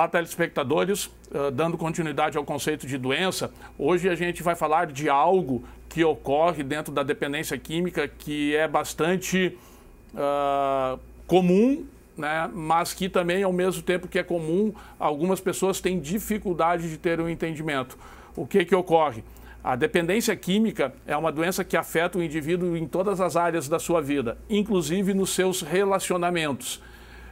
Olá, telespectadores. Uh, dando continuidade ao conceito de doença, hoje a gente vai falar de algo que ocorre dentro da dependência química que é bastante uh, comum, né? mas que também, ao mesmo tempo que é comum, algumas pessoas têm dificuldade de ter um entendimento. O que, que ocorre? A dependência química é uma doença que afeta o indivíduo em todas as áreas da sua vida, inclusive nos seus relacionamentos.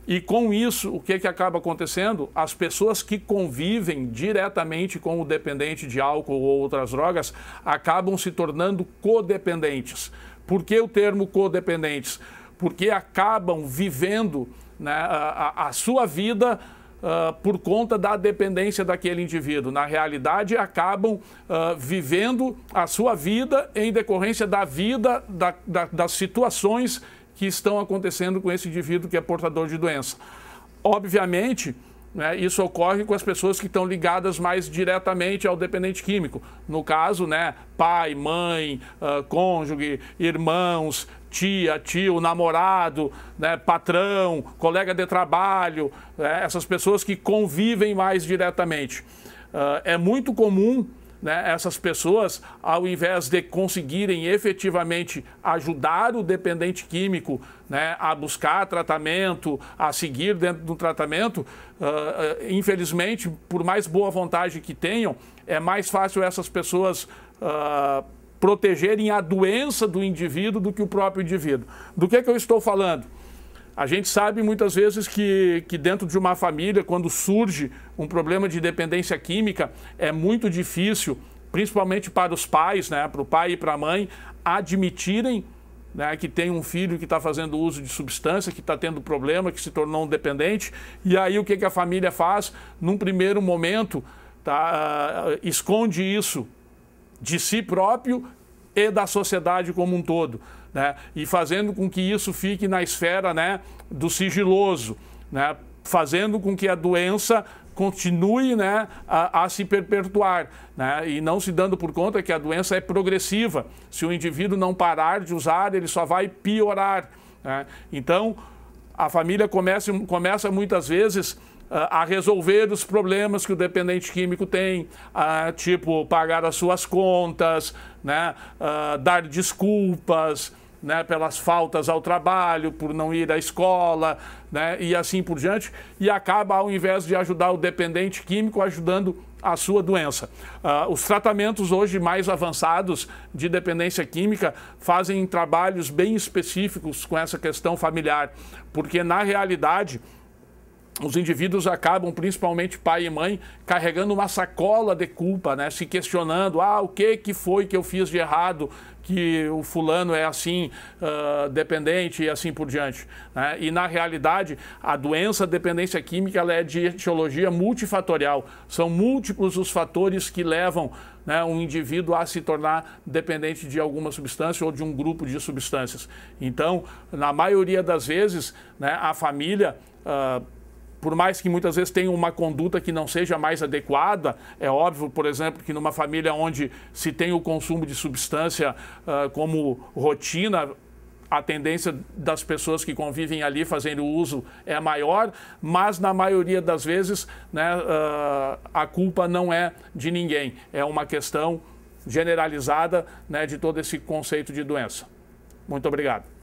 E com isso, o que, que acaba acontecendo? As pessoas que convivem diretamente com o dependente de álcool ou outras drogas acabam se tornando codependentes. Por que o termo codependentes? Porque acabam vivendo né, a, a sua vida. Uh, por conta da dependência daquele indivíduo. Na realidade, acabam uh, vivendo a sua vida em decorrência da vida, da, da, das situações que estão acontecendo com esse indivíduo que é portador de doença. Obviamente, né, isso ocorre com as pessoas que estão ligadas mais diretamente ao dependente químico. No caso, né, pai, mãe, uh, cônjuge, irmãos, tia, tio, namorado, né, patrão, colega de trabalho, né, essas pessoas que convivem mais diretamente. Uh, é muito comum né, essas pessoas, ao invés de conseguirem efetivamente ajudar o dependente químico né, a buscar tratamento, a seguir dentro do tratamento, uh, uh, infelizmente, por mais boa vontade que tenham, é mais fácil essas pessoas. Uh, protegerem a doença do indivíduo do que o próprio indivíduo. Do que, que eu estou falando? A gente sabe muitas vezes que, que dentro de uma família, quando surge um problema de dependência química, é muito difícil, principalmente para os pais, né, para o pai e para a mãe, admitirem né, que tem um filho que está fazendo uso de substância, que está tendo problema, que se tornou um dependente. E aí o que, que a família faz? Num primeiro momento, tá, uh, esconde isso de si próprio e da sociedade como um todo né? e fazendo com que isso fique na esfera né, do sigiloso, né? fazendo com que a doença continue né, a, a, se perpetuar né, e não se dando por conta que a doença é progressiva. Se o indivíduo não parar de usar, ele só vai piorar. Né? Então, a família começa, começa muitas vezes a resolver os problemas que o dependente químico tem, a, tipo pagar as suas contas, né, a, dar desculpas né, pelas faltas ao trabalho, por não ir à escola né, e assim por diante, e acaba, ao invés de ajudar o dependente químico, ajudando a sua doença. Uh, os tratamentos hoje mais avançados de dependência química fazem trabalhos bem específicos com essa questão familiar, porque na realidade os indivíduos acabam, principalmente pai e mãe, carregando uma sacola de culpa, né? se questionando: ah, o que, que foi que eu fiz de errado, que o fulano é assim, uh, dependente e assim por diante. Né? E na realidade, a doença a dependência química ela é de etiologia multifatorial. São múltiplos os fatores que levam né, um indivíduo a se tornar dependente de alguma substância ou de um grupo de substâncias. Então, na maioria das vezes, né, a família. Uh, por mais que muitas vezes tenham uma conduta que não seja mais adequada, é óbvio, por exemplo, que numa família onde se tem o consumo de substância uh, como rotina, a tendência das pessoas que convivem ali fazendo uso é maior, mas na maioria das vezes né, uh, a culpa não é de ninguém, é uma questão generalizada né, de todo esse conceito de doença. Muito obrigado.